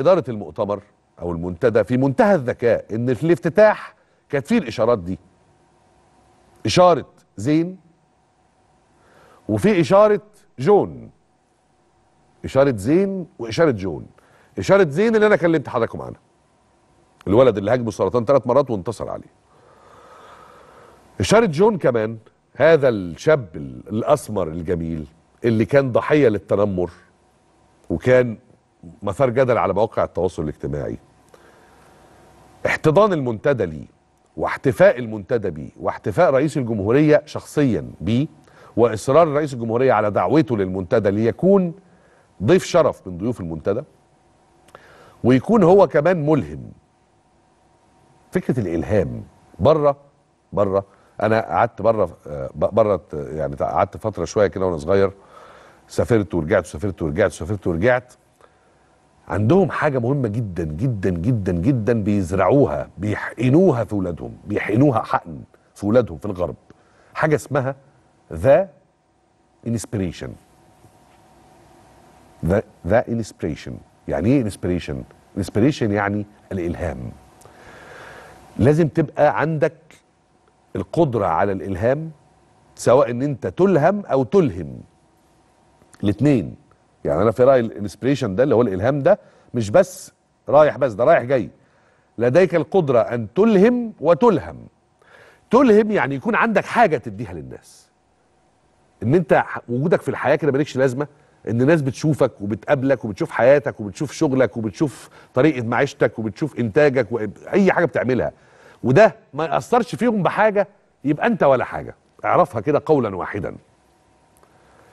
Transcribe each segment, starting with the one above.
إدارة المؤتمر أو المنتدى في منتهى الذكاء إن في الافتتاح كانت فيه الإشارات دي إشارة زين وفي إشارة جون إشارة زين وإشارة جون إشارة زين اللي أنا كلمت حضراتكم عنها الولد اللي هاجمه السرطان ثلاث مرات وانتصر عليه إشارة جون كمان هذا الشاب الأسمر الجميل اللي كان ضحية للتنمر وكان مثار جدل على مواقع التواصل الاجتماعي احتضان المنتدى ليه واحتفاء المنتدى بيه واحتفاء رئيس الجمهورية شخصيا بيه وإصرار رئيس الجمهورية على دعوته للمنتدى ليكون ضيف شرف من ضيوف المنتدى ويكون هو كمان ملهم فكرة الإلهام بره بره أنا قعدت بره آه، بره يعني قعدت فترة شوية كده وأنا صغير سافرت ورجعت وسافرت ورجعت وسافرت ورجعت عندهم حاجه مهمه جدا جدا جدا جدا بيزرعوها بيحقنوها في ولادهم بيحقنوها حقن في ولادهم في الغرب حاجه اسمها ذا انسبيريشن ذا ذا انسبيريشن يعني ايه انسبيريشن انسبيريشن يعني الالهام لازم تبقى عندك القدره على الالهام سواء ان انت تلهم او تلهم الاثنين يعني انا في رايي الانسبريشن ده اللي هو الالهام ده مش بس رايح بس ده رايح جاي لديك القدره ان تلهم وتلهم تلهم يعني يكون عندك حاجه تديها للناس ان انت وجودك في الحياه كده مالكش لازمه ان الناس بتشوفك وبتقابلك وبتشوف حياتك وبتشوف شغلك وبتشوف طريقه معيشتك وبتشوف انتاجك واي حاجه بتعملها وده ما ياثرش فيهم بحاجه يبقى انت ولا حاجه اعرفها كده قولا واحدا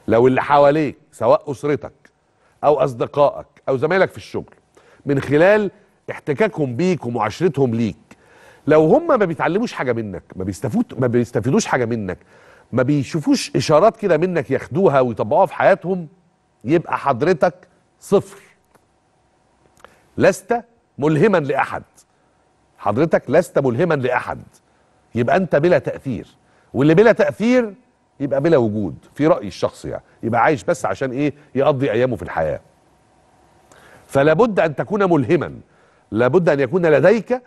لو اللي حواليك سواء اسرتك او اصدقائك او زمايلك في الشغل من خلال احتكاكهم بيك ومعاشرتهم ليك لو هم ما بيتعلموش حاجه منك ما بيستفوت ما بيستفيدوش حاجه منك ما بيشوفوش اشارات كده منك ياخدوها ويطبقوها في حياتهم يبقى حضرتك صفر لست ملهما لاحد حضرتك لست ملهما لاحد يبقى انت بلا تاثير واللي بلا تاثير يبقى بلا وجود في رايي الشخصي يعني يبقى عايش بس عشان ايه يقضي ايامه في الحياه فلا بد ان تكون ملهما لا بد ان يكون لديك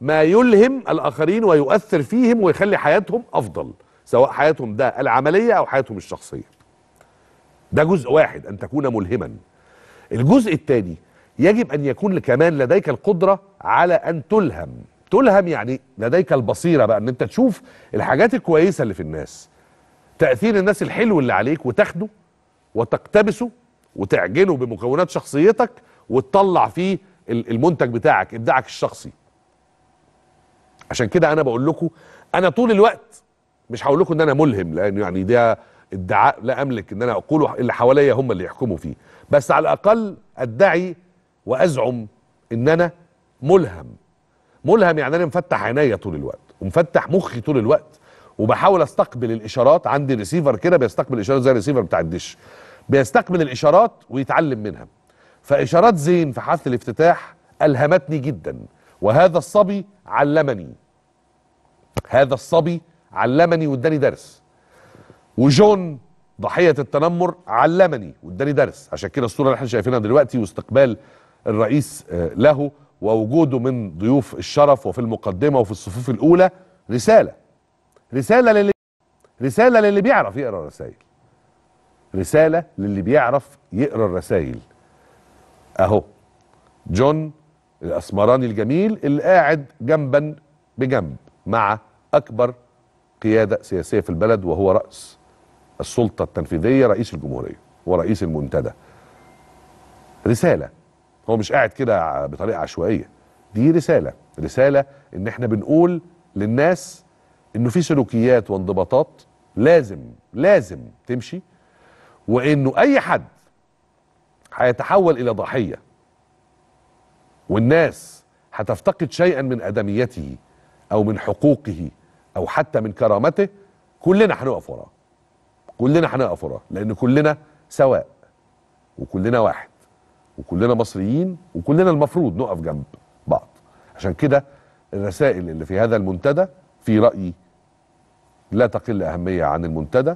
ما يلهم الاخرين ويؤثر فيهم ويخلي حياتهم افضل سواء حياتهم ده العمليه او حياتهم الشخصيه ده جزء واحد ان تكون ملهما الجزء الثاني يجب ان يكون كمان لديك القدره على ان تلهم تلهم يعني لديك البصيره بقى ان انت تشوف الحاجات الكويسه اللي في الناس تاثير الناس الحلو اللي عليك وتاخده وتقتبسه وتعجنه بمكونات شخصيتك وتطلع فيه المنتج بتاعك ابداعك الشخصي عشان كده انا بقول لكم انا طول الوقت مش هقول لكم ان انا ملهم لان يعني ده ادعاء لا املك ان انا اقوله اللي حواليا هم اللي يحكموا فيه بس على الاقل ادعي وازعم ان انا ملهم ملهم يعني انا مفتح عينيا طول الوقت ومفتح مخي طول الوقت وبحاول استقبل الاشارات عندي ريسيفر كده بيستقبل الاشارات زي الريسيفر بتاع الدش بيستقبل الاشارات ويتعلم منها فاشارات زين في حفل الافتتاح الهمتني جدا وهذا الصبي علمني هذا الصبي علمني واداني درس وجون ضحيه التنمر علمني واداني درس عشان كده الصوره اللي احنا شايفينها دلوقتي واستقبال الرئيس آه، له ووجوده من ضيوف الشرف وفي المقدمه وفي الصفوف الاولى رساله رسالة للي رسالة للي بيعرف يقرا الرسائل رسالة للي بيعرف يقرا الرسائل اهو جون الاسمراني الجميل اللي قاعد جنبا بجنب مع اكبر قيادة سياسية في البلد وهو رأس السلطة التنفيذية رئيس الجمهورية ورئيس المنتدى رسالة هو مش قاعد كده بطريقة عشوائية دي رسالة رسالة ان احنا بنقول للناس انه في سلوكيات وانضباطات لازم لازم تمشي وانه اي حد هيتحول الى ضحيه والناس هتفتقد شيئا من ادميته او من حقوقه او حتى من كرامته كلنا هنقف وراه كلنا هنقف وراه لان كلنا سواء وكلنا واحد وكلنا مصريين وكلنا المفروض نقف جنب بعض عشان كده الرسائل اللي في هذا المنتدى في رأيي لا تقل أهمية عن المنتدى